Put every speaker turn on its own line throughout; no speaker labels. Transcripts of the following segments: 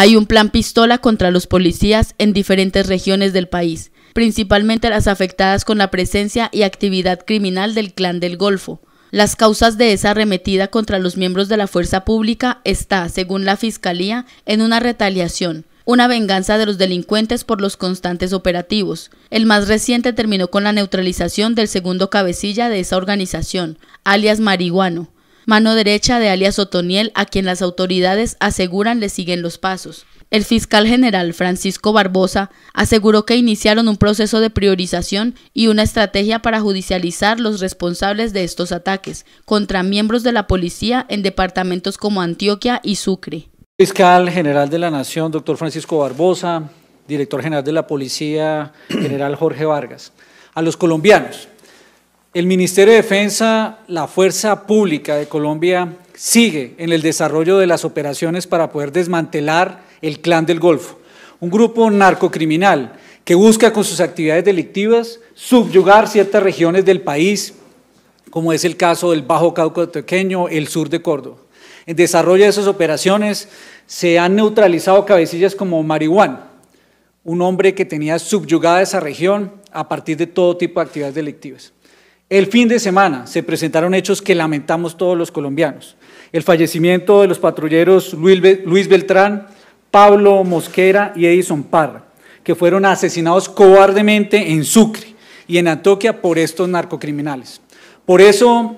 Hay un plan pistola contra los policías en diferentes regiones del país, principalmente las afectadas con la presencia y actividad criminal del clan del Golfo. Las causas de esa arremetida contra los miembros de la fuerza pública está, según la Fiscalía, en una retaliación, una venganza de los delincuentes por los constantes operativos. El más reciente terminó con la neutralización del segundo cabecilla de esa organización, alias Marihuano, mano derecha de alias Otoniel, a quien las autoridades aseguran le siguen los pasos. El fiscal general Francisco Barbosa aseguró que iniciaron un proceso de priorización y una estrategia para judicializar los responsables de estos ataques contra miembros de la policía en departamentos como Antioquia y Sucre.
Fiscal general de la Nación, doctor Francisco Barbosa, director general de la Policía, general Jorge Vargas. A los colombianos, el Ministerio de Defensa, la Fuerza Pública de Colombia, sigue en el desarrollo de las operaciones para poder desmantelar el Clan del Golfo, un grupo narcocriminal que busca con sus actividades delictivas subyugar ciertas regiones del país, como es el caso del Bajo Cauca Tequeño, el sur de Córdoba. En desarrollo de esas operaciones se han neutralizado cabecillas como Marihuán, un hombre que tenía subyugada esa región a partir de todo tipo de actividades delictivas. El fin de semana se presentaron hechos que lamentamos todos los colombianos. El fallecimiento de los patrulleros Luis Beltrán, Pablo Mosquera y Edison Parra, que fueron asesinados cobardemente en Sucre y en Antoquia por estos narcocriminales. Por eso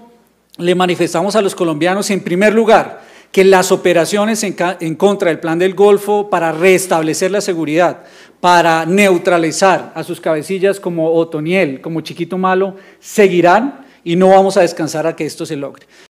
le manifestamos a los colombianos, en primer lugar, que las operaciones en, contra del plan del Golfo para restablecer la seguridad, para neutralizar a sus cabecillas como Otoniel, como Chiquito Malo, seguirán y no vamos a descansar a que esto se logre.